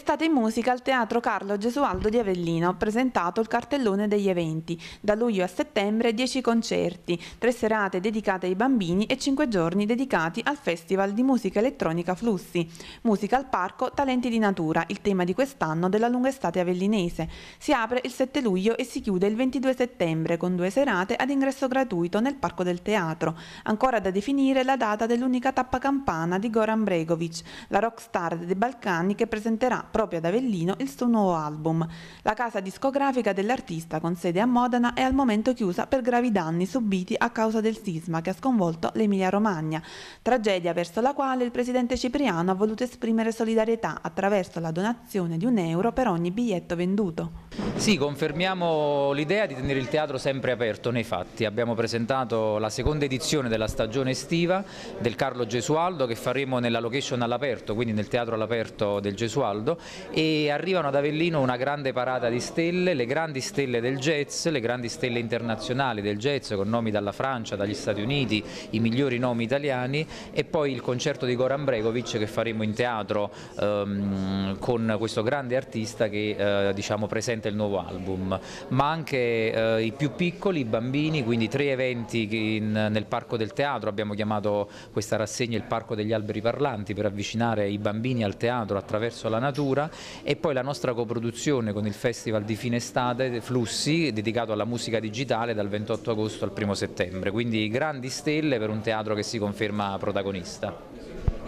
Estate in musica al Teatro Carlo Gesualdo di Avellino, presentato il cartellone degli eventi. Da luglio a settembre 10 concerti, 3 serate dedicate ai bambini e 5 giorni dedicati al Festival di Musica Elettronica Flussi. Musica al Parco, Talenti di Natura, il tema di quest'anno della lunga estate avellinese. Si apre il 7 luglio e si chiude il 22 settembre con due serate ad ingresso gratuito nel Parco del Teatro. Ancora da definire la data dell'unica tappa campana di Goran Bregovic, la rockstar dei Balcani che presenterà proprio ad Avellino, il suo nuovo album. La casa discografica dell'artista con sede a Modena è al momento chiusa per gravi danni subiti a causa del sisma che ha sconvolto l'Emilia-Romagna, tragedia verso la quale il presidente Cipriano ha voluto esprimere solidarietà attraverso la donazione di un euro per ogni biglietto venduto. Sì, confermiamo l'idea di tenere il teatro sempre aperto nei fatti. Abbiamo presentato la seconda edizione della stagione estiva del Carlo Gesualdo che faremo nella location all'aperto, quindi nel teatro all'aperto del Gesualdo e arrivano ad Avellino una grande parata di stelle, le grandi stelle del jazz, le grandi stelle internazionali del jazz con nomi dalla Francia, dagli Stati Uniti, i migliori nomi italiani e poi il concerto di Goran Bregovic che faremo in teatro ehm, con questo grande artista che eh, diciamo, presenta il nuovo album, ma anche eh, i più piccoli, i bambini, quindi tre eventi in, nel Parco del Teatro, abbiamo chiamato questa rassegna il Parco degli Alberi Parlanti per avvicinare i bambini al teatro attraverso la natura Cultura e poi la nostra coproduzione con il Festival di fine estate Flussi dedicato alla musica digitale dal 28 agosto al 1 settembre, quindi grandi stelle per un teatro che si conferma protagonista.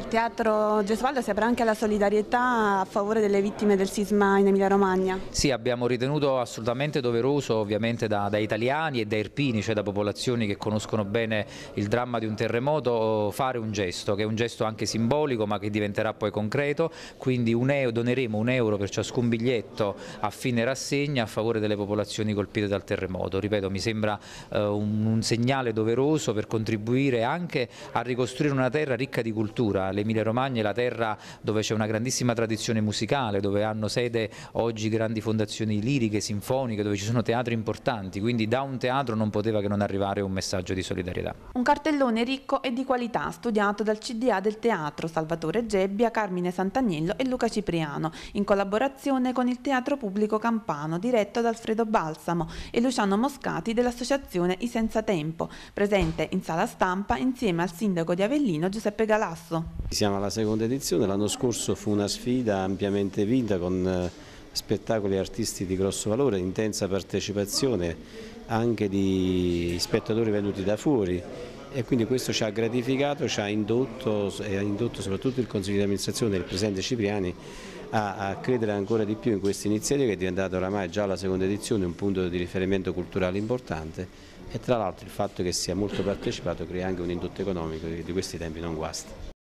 Il teatro Gesualdo si apre anche alla solidarietà a favore delle vittime del sisma in Emilia Romagna. Sì, abbiamo ritenuto assolutamente doveroso ovviamente da, da italiani e da irpini, cioè da popolazioni che conoscono bene il dramma di un terremoto, fare un gesto, che è un gesto anche simbolico ma che diventerà poi concreto, quindi un euro, doneremo un euro per ciascun biglietto a fine rassegna a favore delle popolazioni colpite dal terremoto. Ripeto, mi sembra eh, un, un segnale doveroso per contribuire anche a ricostruire una terra ricca di cultura, l'Emilia Romagna è la terra dove c'è una grandissima tradizione musicale, dove hanno sede oggi grandi fondazioni liriche, sinfoniche, dove ci sono teatri importanti, quindi da un teatro non poteva che non arrivare un messaggio di solidarietà. Un cartellone ricco e di qualità, studiato dal CDA del teatro Salvatore Gebbia, Carmine Santagnello e Luca Cipriano, in collaborazione con il Teatro Pubblico Campano, diretto da Alfredo Balsamo e Luciano Moscati dell'associazione I Senza Tempo, presente in sala stampa insieme al sindaco di Avellino Giuseppe Galasso. Siamo alla seconda edizione, l'anno scorso fu una sfida ampiamente vinta con eh, spettacoli e artisti di grosso valore, intensa partecipazione anche di spettatori venuti da fuori e quindi questo ci ha gratificato, ci ha indotto e ha indotto soprattutto il Consiglio di amministrazione e il Presidente Cipriani a, a credere ancora di più in questa iniziativa che è diventata oramai già la seconda edizione un punto di riferimento culturale importante e tra l'altro il fatto che sia molto partecipato crea anche un indotto economico che di questi tempi non guasta.